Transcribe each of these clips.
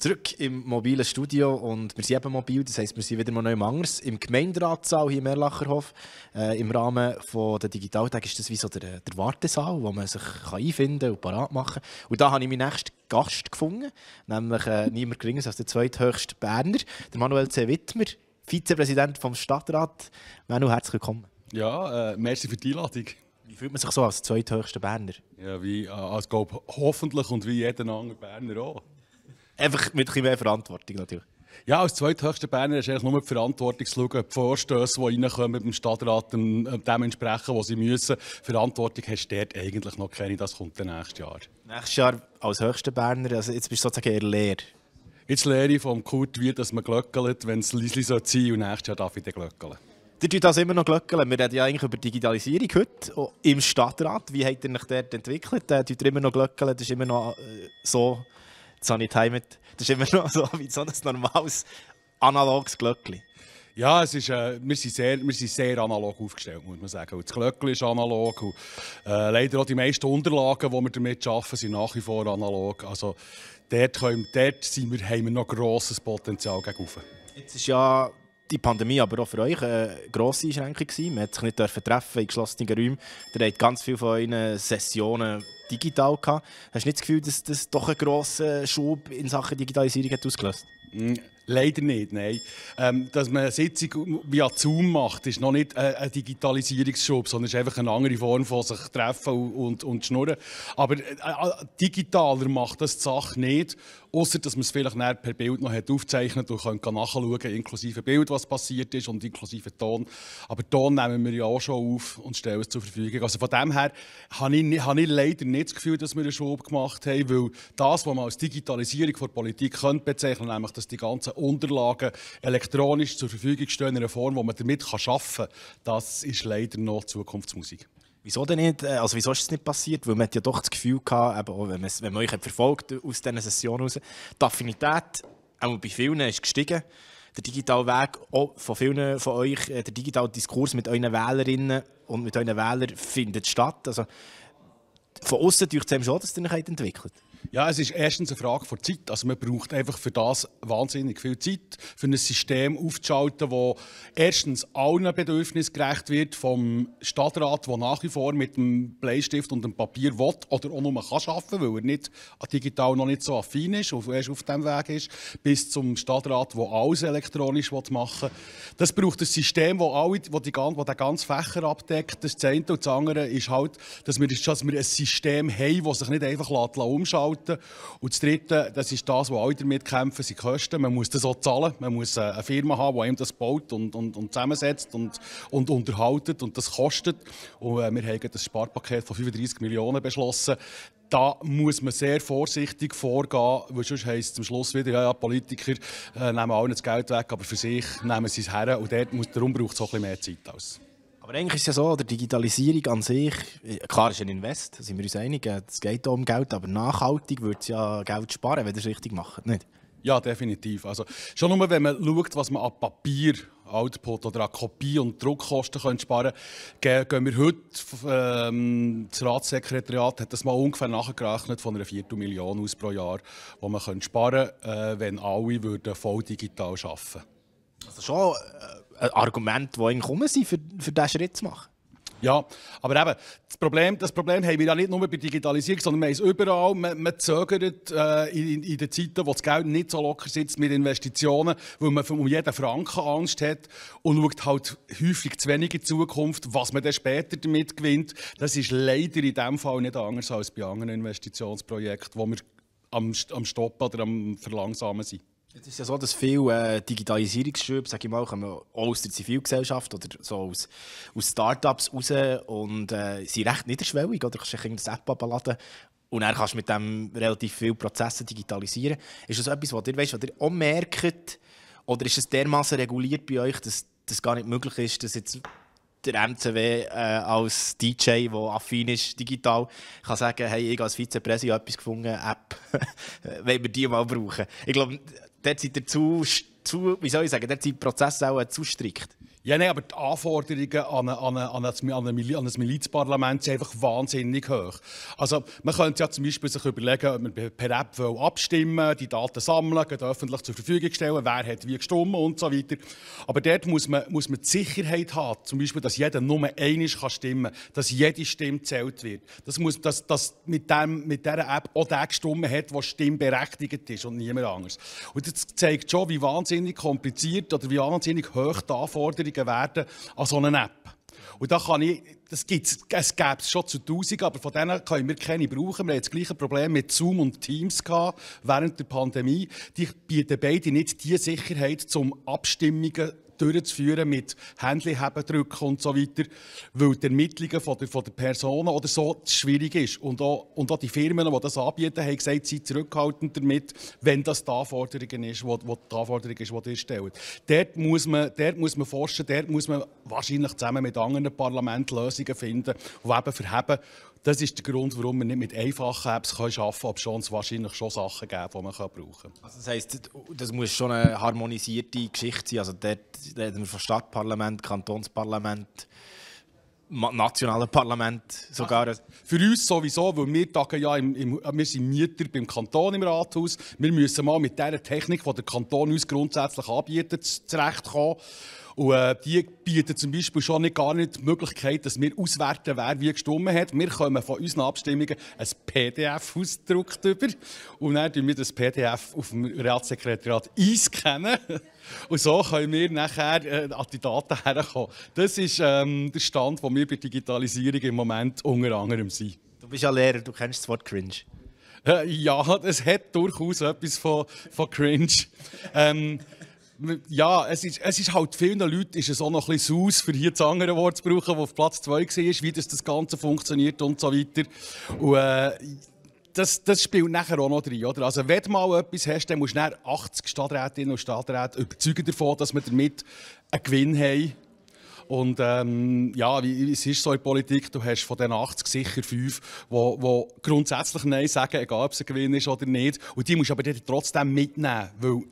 zurück im mobilen Studio und wir sind eben mobil, das heisst, wir sind wieder mal neu im Angers, Im Gemeinderatssaal hier im Erlacherhof, äh, im Rahmen von der Digitaltag ist das wie so der, der Wartesaal, wo man sich kann einfinden kann und parat machen kann. Und da habe ich meinen nächsten Gast gefunden, nämlich äh, niemand geringer als der zweithöchste Berner, der Manuel C. Wittmer, Vizepräsident vom Stadtrat. Manuel, herzlich willkommen. Ja, äh, merci für die Einladung. Wie fühlt man sich so als zweithöchster Berner? Ja, wie äh, als glaub, hoffentlich und wie jeder andere Berner auch. Einfach mit ein mehr Verantwortung natürlich. Ja, als zweithöchster Berner ist eigentlich nur die Verantwortung zu schauen, die Vorstöße, die reinkommen im Stadtrat, dem, ähm, äh, dem entsprechen, was sie müssen. Verantwortung hast du dort eigentlich noch keine, das kommt dann nächstes Jahr. Nächstes Jahr als höchster Berner, also jetzt bist du sozusagen eher leer. Jetzt lehre ich vom Kurt wie, dass man glöckelt, wenn es leise sein soll und nächstes Jahr darf ich dann glöckeln. Ihr tut das immer noch glöckeln. Wir reden ja eigentlich über Digitalisierung heute oh, im Stadtrat. Wie habt ihr euch dort entwickelt? Äh, tut ihr immer noch glöckeln? Das ist immer noch äh, so Jetzt habe Das ist immer noch so wie so ein normales analoges Glöckchen. Ja, es ist, äh, wir, sind sehr, wir sind sehr analog aufgestellt, muss man sagen. Und das Glöckchen ist analog. Und, äh, leider auch die meisten Unterlagen, die wir damit arbeiten, sind nach wie vor analog. Also dort, können, dort sind wir, haben wir noch grosses Potenzial gegenüber. Jetzt ist ja die Pandemie aber auch für euch eine äh, grosse Einschränkung gewesen. Man durfte sich nicht treffen in geschlossenen Räumen. Ihr habt ganz viele von euren Sessionen digital gehabt. Hast du nicht das Gefühl, dass das doch einen grossen Schub in Sachen Digitalisierung hat ausgelöst hat? Mm, Leider nicht, nein. Ähm, dass man eine Sitzung via Zoom macht, ist noch nicht äh, ein Digitalisierungsschub, sondern ist einfach eine andere Form von sich treffen und, und, und schnurren. Aber äh, äh digitaler macht das die Sache nicht, außer dass man es vielleicht per Bild noch hat aufzeichnet und kann nachschauen, inklusive Bild, was passiert ist und inklusive Ton. Aber Ton nehmen wir ja auch schon auf und stellen es zur Verfügung. Also von dem her habe ich, habe ich leider nicht das Gefühl, dass wir einen Schub gemacht haben, weil das, was man als Digitalisierung der Politik könnte bezeichnen, nämlich dass die ganzen Unterlagen elektronisch zur Verfügung stehen in einer Form, wo man damit arbeiten kann. Das ist leider noch Zukunftsmusik. Wieso denn nicht? Äh, also wieso ist es nicht passiert? Weil man hat ja doch das Gefühl gehabt, eben wenn, man, wenn man euch verfolgt aus diesen Sessionen heraus, die Affinität auch bei vielen ist gestiegen. Der digitale Weg auch von vielen von euch, äh, der digitale Diskurs mit euren Wählerinnen und mit euren Wählern findet statt. Also von außen durch schon, dass ihr euch entwickelt. Ja, es ist erstens eine Frage von Zeit. Also man braucht einfach für das wahnsinnig viel Zeit, für ein System aufzuschalten, das erstens allen Bedürfnissen gerecht wird, vom Stadtrat, der nach wie vor mit dem Bleistift und dem Papier will oder auch nur kann arbeiten weil er nicht digital noch nicht so affin ist und erst auf dem Weg ist, bis zum Stadtrat, der alles elektronisch machen will. Das braucht ein System, das, alle, das, die, das den ganzen Fächer abdeckt. Das eine und das andere ist halt, dass wir, dass wir ein System haben, das sich nicht einfach umschalten lässt, halten. Und das Dritte, das ist das, was alle damit kämpfen, sind Kosten. Man muss das auch zahlen. Man muss äh, eine Firma haben, die einem das baut und, und, und zusammensetzt und, und unterhaltet. Und das kostet. Und äh, wir haben das Sparpaket von 35 Millionen beschlossen da muss man sehr vorsichtig vorgehen, weil sonst heisst es am Schluss wieder, ja, ja Politiker äh, nehmen allen das Geld weg, aber für sich nehmen sie es her und dort muss, darum braucht es auch ein bisschen mehr Zeit als. Aber eigentlich ist es ja so, der Digitalisierung an sich, äh, klar ist ein Invest, da sind wir uns einig, äh, es geht um Geld, aber nachhaltig würde es ja Geld sparen, wenn ihr es richtig macht, nicht? Ja, definitiv. Also, schon nur, wenn man schaut, was man an Papier Output oder an Kopie- und Druckkosten können sparen können, gehen wir heute, ähm, das Ratssekretariat hat das mal ungefähr nachgerechnet, von einer Viertelmillion aus pro Jahr, die man sparen könnte, äh, wenn alle würden voll digital arbeiten würden. Also schon... Äh Argumente, die eigentlich rum sind, für, für diesen Schritt zu machen. Ja, aber eben, das Problem, das Problem haben wir ja nicht nur bei Digitalisierung, sondern wir haben es überall. Man, man zögert äh, in, in den Zeiten, wo das Geld nicht so locker sitzt mit Investitionen, weil man um jeden Franken Angst hat und schaut halt häufig zu wenig in Zukunft, was man dann später damit gewinnt. Das ist leider in diesem Fall nicht anders als bei anderen Investitionsprojekten, wo wir am, am Stoppen oder am Verlangsamen sind. Es ist ja so, dass viele äh, Digitalisierungsschübe, sage ich mal, kommen auch aus der Zivilgesellschaft oder so aus, aus Startups raus und äh, sind recht niederschwellig. Oder kannst du kannst eine App laden und dann kannst du mit dem relativ viele Prozesse digitalisieren. Ist das etwas, was ihr, weißt, was ihr auch merkt? Oder ist es dermaßen reguliert bei euch, dass das gar nicht möglich ist, dass jetzt der MCW äh, als DJ, der affin ist digital, kann sagen, hey, ich als Vizepräsident habe etwas gefunden, App, wenn wir die mal brauchen. Ich glaube, dort sind zu, zu, wie soll ich sagen, dort sind die Prozesse auch zu strikt. Ja, nein, aber die Anforderungen an, an, an, an, an ein Milizparlament sind einfach wahnsinnig hoch. Also, man könnte ja zum Beispiel sich überlegen, ob man per App abstimmen die Daten sammeln, öffentlich zur Verfügung stellen, wer hat wie gestimmt und so weiter. Aber dort muss man, muss man die Sicherheit haben, zum Beispiel, dass jeder nur einmal kann stimmen, dass jede Stimme zählt wird. Das muss, dass, dass mit, dem, mit dieser App auch der gestimmt hat, der stimmberechtigt ist und niemand anders. Und das zeigt schon, wie wahnsinnig kompliziert oder wie wahnsinnig hoch die Anforderungen Anforderungen werden an so einer App. Und da kann ich, das gibt's, es gäbe es schon zu tausend, aber von denen können wir keine brauchen. Wir hatten das gleiche Problem mit Zoom und Teams gehabt während der Pandemie. Die bieten beide nicht die Sicherheit, zum Abstimmungen durchzuführen mit Händchenhebendrücken und so weiter, weil die Ermittlungen von der, von der Person oder so schwierig ist. Und auch, und auch die Firmen, die das anbieten, haben gesagt, sie sind zurückhaltend damit, wenn das die Anforderung ist, wo, wo die Anforderung ist, die ihr stellt. Dort muss, man, dort muss man forschen, dort muss man wahrscheinlich zusammen mit anderen Parlamenten Lösungen finden, die eben verheben das ist der Grund, warum man nicht mit einfachen Apps arbeiten kann, obwohl es wahrscheinlich schon Sachen gibt, die man brauchen kann. Also das heisst, das muss schon eine harmonisierte Geschichte sein. Also dort, dort haben wir von Stadtparlament, Kantonsparlament, nationalen Parlament sogar. Ach, für uns sowieso, weil wir tagen ja im, im, wir sind Mieter beim Kanton im Rathaus. Wir müssen mal mit dieser Technik, die der Kanton uns grundsätzlich anbietet, zurechtkommen. Und äh, die bieten zum Beispiel schon nicht, gar nicht die Möglichkeit, dass wir auswerten, wer wie gestimmt hat. Wir kommen von unseren Abstimmungen ein PDF ausgedruckt über und dann tun wir das PDF auf dem Ratssekretariat einscannen. Und so können wir nachher äh, an die Daten herkommen. Das ist ähm, der Stand, wo wir bei Digitalisierung im Moment unter anderem sind. Du bist ja Lehrer, du kennst das Wort Cringe. Äh, ja, es hat durchaus etwas von, von Cringe. ähm, ja, es ist, es ist halt vielen Leuten ist es auch noch ein bisschen saus, für hier das andere Wort zu brauchen, das auf Platz 2 war, wie das, das Ganze funktioniert und so weiter. Und äh, das, das spielt nachher auch noch drin, Oder? Also, wenn du mal etwas hast, dann musst du nachher 80 Stadträtinnen und Stadträte überzeugen davon, dass wir damit einen Gewinn haben. Und ähm, ja, wie, es ist so in Politik, du hast von den 80 sicher fünf, die grundsätzlich Nein sagen, egal ob es ein Gewinn ist oder nicht. Und die musst du aber trotzdem mitnehmen, weil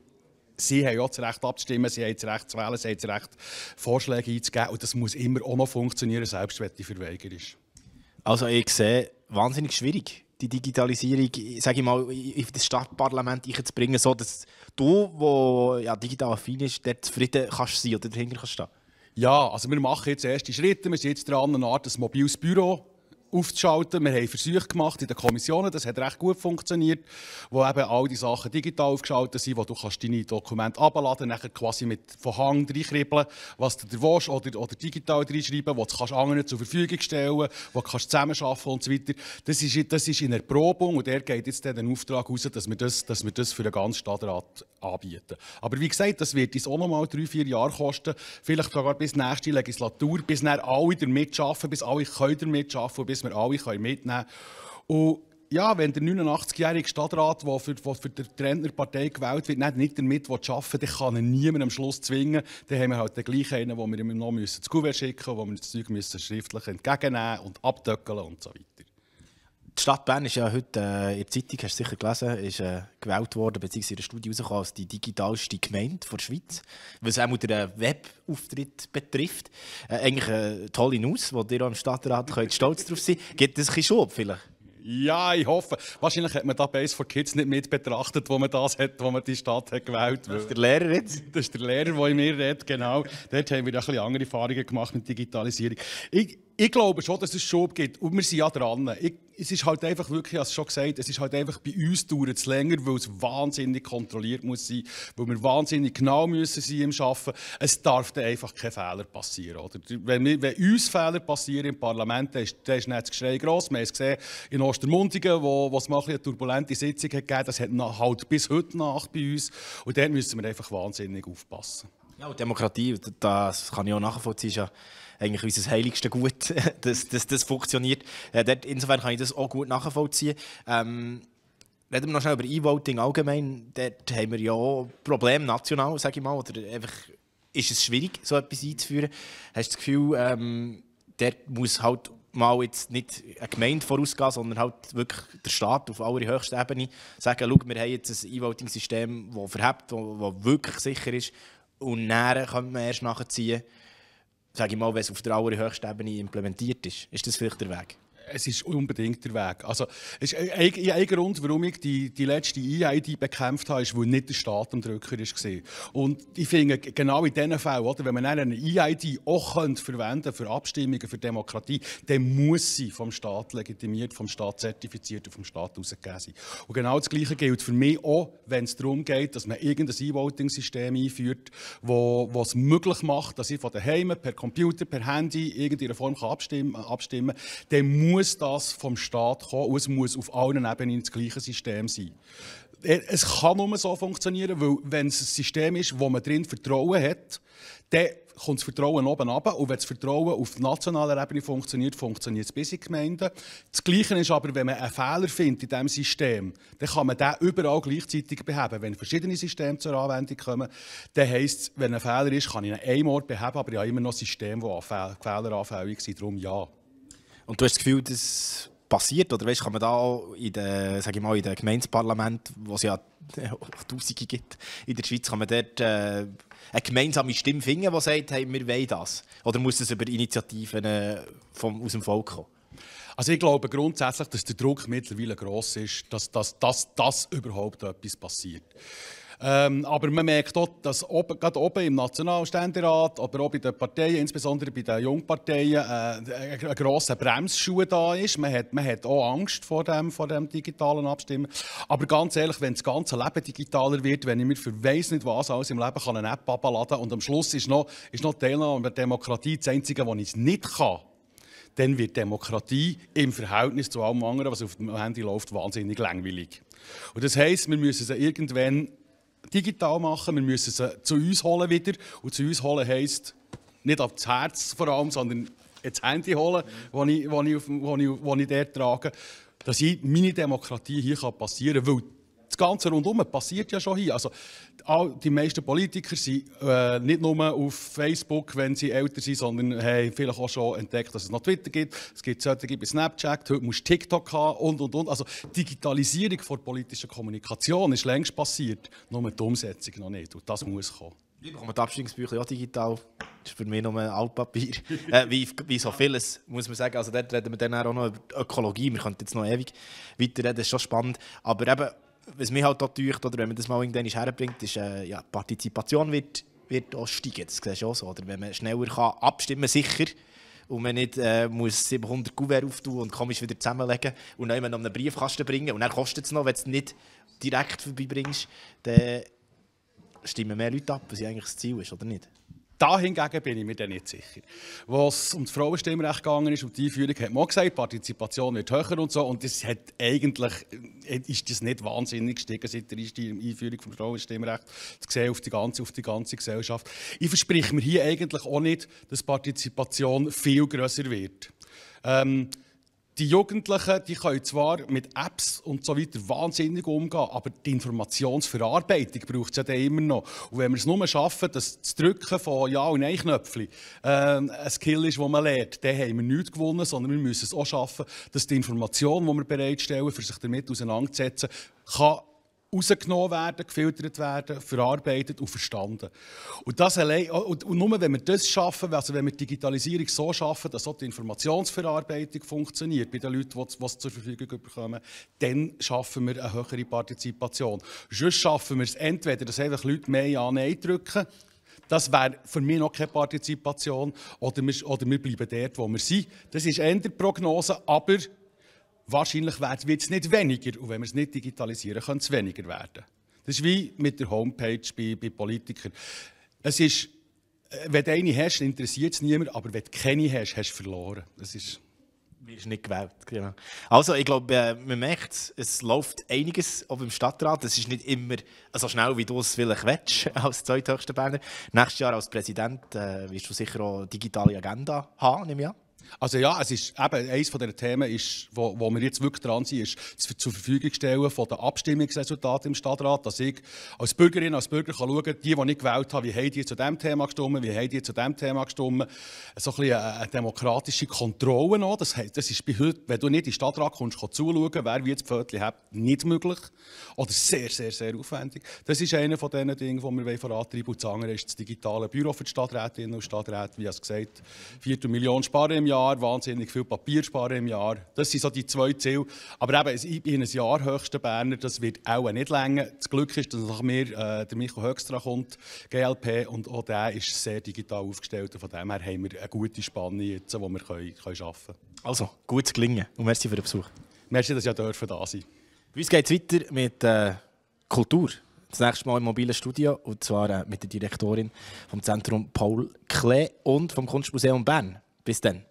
sie haben ja das Recht abzustimmen, sie haben das Recht zu wählen, sie haben das Recht Vorschläge einzugeben. Und das muss immer auch noch funktionieren, selbst wenn die Verweigerung ist. Also ich sehe, wahnsinnig schwierig die Digitalisierung, sage ich mal, in das Stadtparlament einzubringen, so dass du, wo ja, digital affin ist, dort zufrieden kannst sein oder dahinter kannst stehen? Ja, also wir machen jetzt erste Schritte. Wir sind jetzt dran, eine Art ein mobiles Büro aufzuschalten. Wir haben Versuche gemacht in den Kommissionen, das hat recht gut funktioniert, wo eben all die Sachen digital aufgeschaltet sind, wo du kannst deine Dokumente abladen, dann quasi mit von Hang reinkribbeln, was du dir willst, oder, oder digital reinschreiben, was du kannst anderen zur Verfügung stellen, wo du kannst zusammenarbeiten und so weiter. Das ist, das ist in Erprobung und der geht jetzt den Auftrag raus, dass wir das, dass wir das für den ganzen Stadtrat anbieten. Aber wie gesagt, das wird uns auch nochmal drei, vier Jahre kosten, vielleicht sogar bis nächste Legislatur, bis dann alle damit arbeiten, bis alle können damit arbeiten, bis dass wir alle mitnehmen können. Und ja, wenn der 89-jährige Stadtrat, der für, für die Trendnerpartei gewählt wird, nicht damit arbeiten will, kann er niemanden am Schluss zwingen. Dann haben wir halt den gleichen einen, den wir ihm noch müssen zu Gouverne schicken müssen, wo wir das Zeug schriftlich entgegennehmen und abdöckeln und so weiter die Stadt Bern ist ja heute, äh, in der Zeitung hast du sicher gelesen, ist äh, gewählt worden, beziehungsweise in der Studie rausgekommen, als die digitalste Gemeinde der Schweiz, was auch den Webauftritt betrifft. Äh, eigentlich eine tolle News, wo ihr am Stadtrat könnt stolz drauf sein Gibt es ein bisschen Schub vielleicht? Ja, ich hoffe. Wahrscheinlich hat man da Base for Kids nicht mit betrachtet, wo man das hat, wo man die Stadt hat gewählt hat. Das ist der Lehrer jetzt? Das ist der Lehrer, der in mir redet, genau. Dort haben wir ein bisschen andere Erfahrungen gemacht mit Digitalisierung. Ich, ich glaube schon, dass es Schub gibt. Und wir sind ja dran. Ich, es ist halt einfach wirklich, ich habe es schon gesagt, es ist halt einfach bei uns dauert es länger, weil es wahnsinnig kontrolliert muss sein, weil wir wahnsinnig genau müssen sein im Arbeiten. Es darf dann einfach kein Fehler passieren. Oder? Wenn, wir, wenn uns Fehler passieren im Parlament, dann ist, dann ist nicht das Geschrei gross. Wir haben es gesehen in Ostermundigen, wo, wo es mal eine turbulente Sitzung hat gegeben hat. Das hat halt bis heute Nacht bei uns. Und dort müssen wir einfach wahnsinnig aufpassen. Ja, und Demokratie, das kann ich auch nachvollziehen, ist ja eigentlich unser heiligste Gut, dass das, das funktioniert. Äh, insofern kann ich das auch gut nachvollziehen. Ähm, reden wir noch schnell über E-Voting allgemein. Dort haben wir ja auch Probleme national, sage ich mal. Oder einfach ist es schwierig, so etwas einzuführen. Hast du das Gefühl, ähm, dort muss halt mal jetzt nicht eine Gemeinde vorausgehen, sondern halt wirklich der Staat auf allerhöchster Ebene sagen, schau, wir haben jetzt ein E-Voting-System, das verhebt, das wirklich sicher ist und näher können man erst nachziehen, sage ich mal, wenn es auf der allerhöchsten Ebene implementiert ist. Ist das vielleicht der Weg? es ist unbedingt der Weg. Also, es ist äh, ein, ein, Grund, warum ich die, die letzte EID bekämpft habe, ist, weil nicht der Staat am Drücker war. Und ich finde, genau in diesem Fall, oder, wenn man eine EID auch könnte verwenden für Abstimmungen, für Demokratie, dann muss sie vom Staat legitimiert, vom Staat zertifiziert und vom Staat ausgegeben sein. Und genau das Gleiche gilt für mich auch, wenn es darum geht, dass man irgendein E-Voting-System einführt, wo, wo es möglich macht, dass ich von daheim per Computer, per Handy irgendeiner Form kann abstimmen kann, dann muss das vom Staat kommen und es muss auf allen Ebenen das gleiche System sein. Es kann nur so funktionieren, weil wenn es ein System ist, wo man drin Vertrauen hat, dann kommt das Vertrauen oben runter. Und wenn das Vertrauen auf nationaler Ebene funktioniert, funktioniert es bis in Gemeinden. Das Gleiche ist aber, wenn man einen Fehler findet in diesem System, dann kann man den überall gleichzeitig beheben. Wenn verschiedene Systeme zur Anwendung kommen, dann heisst es, wenn ein Fehler ist, kann ich ihn an einem Ort beheben, aber ich habe immer noch Systeme, die fehleranfällig sind. Darum ja. Und du hast das Gefühl, das passiert? Oder weißt, kann man da in den, sag ich mal, in den Gemeindeparlamenten, wo es ja Tausende gibt in der Schweiz, kann man dort äh, eine gemeinsame Stimme finden, die sagt, hey, wir wollen das? Oder muss es über Initiativen äh, vom, aus dem Volk kommen? Also ich glaube grundsätzlich, dass der Druck mittlerweile groß ist, dass, dass, dass überhaupt etwas passiert. Ähm, aber man merkt dort, dass ob, gerade oben im Nationalständerat, aber auch bei den Parteien, insbesondere bei den Jungparteien, äh, ein grosser Bremsschuh da ist. Man hat, man hat auch Angst vor dem, vor dem digitalen Abstimmen. Aber ganz ehrlich, wenn das ganze Leben digitaler wird, wenn ich mir für weiss nicht was alles im Leben kann eine App abladen und am Schluss ist noch, ist noch Teilnahme an der Demokratie das Einzige, was ich nicht kann, dann wird Demokratie im Verhältnis zu allem anderen, was auf dem Handy läuft, wahnsinnig langweilig. Und das heisst, wir müssen sie irgendwann digital machen, wir müssen sie zu uns holen wieder. Und zu uns holen heisst, nicht auf das Herz vor allem, sondern ins Handy holen, das ich, ich, ich, ich dort trage, dass ich meine Demokratie hier passieren kann das Ganze rundum passiert ja schon hier. Also, die meisten Politiker sind äh, nicht nur auf Facebook, wenn sie älter sind, sondern haben vielleicht auch schon entdeckt, dass es noch Twitter gibt. Es gibt solche bei Snapchat, heute musst du TikTok haben und, und, und. Also, Digitalisierung von politischer Kommunikation ist längst passiert, nur die Umsetzung noch nicht. Und das muss kommen. Wir bekomme die Abstimmungsbücher auch digital. Das ist für mich nur ein Altpapier. äh, wie, wie, so vieles, muss man sagen. Also dort reden wir dann auch noch über Ökologie. Wir könnten jetzt noch ewig weiterreden, das ist schon spannend. Aber eben, was mich halt täuscht, oder wenn man das mal irgendwann herbringt, ist, äh, ja, die Partizipation wird, wird auch steigen. Das siehst du auch so. Oder wenn man schneller kann abstimmen kann, sicher, und man nicht äh, muss 700 Kuvert auftun und komisch wieder zusammenlegen und dann an einen Briefkasten bringen und dann kostet es noch, wenn du es nicht direkt vorbeibringst, dann stimmen mehr Leute ab, was eigentlich das Ziel ist, oder nicht? Da hingegen bin ich mir dann nicht sicher. Was um das Frauenstimmrecht gegangen ist und die Einführung, hat man auch gesagt, Partizipation wird höher und so. Und das hat eigentlich, äh, ist das nicht wahnsinnig gestiegen seit der Einführung des Frauenstimmrechts. zu sehen auf die ganze, auf die ganze Gesellschaft. Ich verspreche mir hier eigentlich auch nicht, dass Partizipation viel grösser wird. Ähm, die Jugendlichen die können zwar mit Apps und so weiter wahnsinnig umgehen, aber die Informationsverarbeitung braucht es ja dann immer noch. Und wenn wir es nur schaffen, dass das Drücken von Ja- und Nein-Knöpfchen äh, ein Skill ist, das man lernt, dann haben wir nichts gewonnen, sondern wir müssen es auch schaffen, dass die Information, die wir bereitstellen, für sich damit auseinanderzusetzen, kann rausgenommen werden, gefiltert werden, verarbeitet und verstanden. Und, das allein, oh, und, und nur wenn wir das schaffen, also wenn wir Digitalisierung so schaffen, dass auch die Informationsverarbeitung funktioniert bei den Leuten, die es zur Verfügung bekommen, dann schaffen wir eine höhere Partizipation. Sonst schaffen wir es entweder, dass einfach Leute mehr Ja-Nein drücken, das wäre für mich noch keine Partizipation. Oder wir, oder wir bleiben dort, wo wir sind. Das ist eher Prognose, aber wahrscheinlich wird es nicht weniger und wenn wir es nicht digitalisieren, könnte es weniger werden. Das ist wie mit der Homepage bei, bei Politikern. Es ist, äh, wenn du eine hast, interessiert es niemand, aber wenn du keine hast, hast du verloren. Das ist wirst nicht gewählt. Genau. Also, ich glaube, äh, man merkt es, es läuft einiges auf im Stadtrat. Es ist nicht immer so schnell, wie du es vielleicht willst, als zweithöchster Berner. Nächstes Jahr als Präsident äh, wirst du sicher auch eine digitale Agenda haben, nehme ich an. Also ja, es ist eben eines von den Themen, ist, wo, wo wir jetzt wirklich dran sind, ist das zur Verfügung stellen von den Abstimmungsresultaten im Stadtrat, dass ich als Bürgerin, als Bürger kann schauen kann, die, die ich gewählt habe, wie haben die zu diesem Thema gestimmt, wie haben die zu diesem Thema gestimmt. So ein bisschen eine demokratische Kontrolle noch. Das, das ist bei heute, wenn du nicht in den Stadtrat kommst, kannst zuschauen, wer wie das Pfötchen hat, nicht möglich. Oder sehr, sehr, sehr aufwendig. Das ist einer von den Dingen, die wir vorantreiben wollen. Und das andere ist das digitale Büro für die Stadträtinnen und Stadträte, wie ich es gesagt habe. Viertel Millionen sparen im Jahr. Jahr, wahnsinnig viel Papier sparen im Jahr. Das sind so die zwei Ziele. Aber eben, ich bin ein Jahr höchster Berner, das wird auch nicht länger. Das Glück ist, dass nach mir äh, der Michael Höchstra kommt, GLP, und auch der ist sehr digital aufgestellt. von dem her haben wir eine gute Spanne jetzt, die wir können, können arbeiten können. Also, gutes Gelingen und merci für den Besuch. Merci, dass ich da sein durfte. Bei uns geht es weiter mit äh, Kultur. Das nächste Mal im mobilen Studio und zwar äh, mit der Direktorin vom Zentrum Paul Klee und vom Kunstmuseum Bern. Bis dann.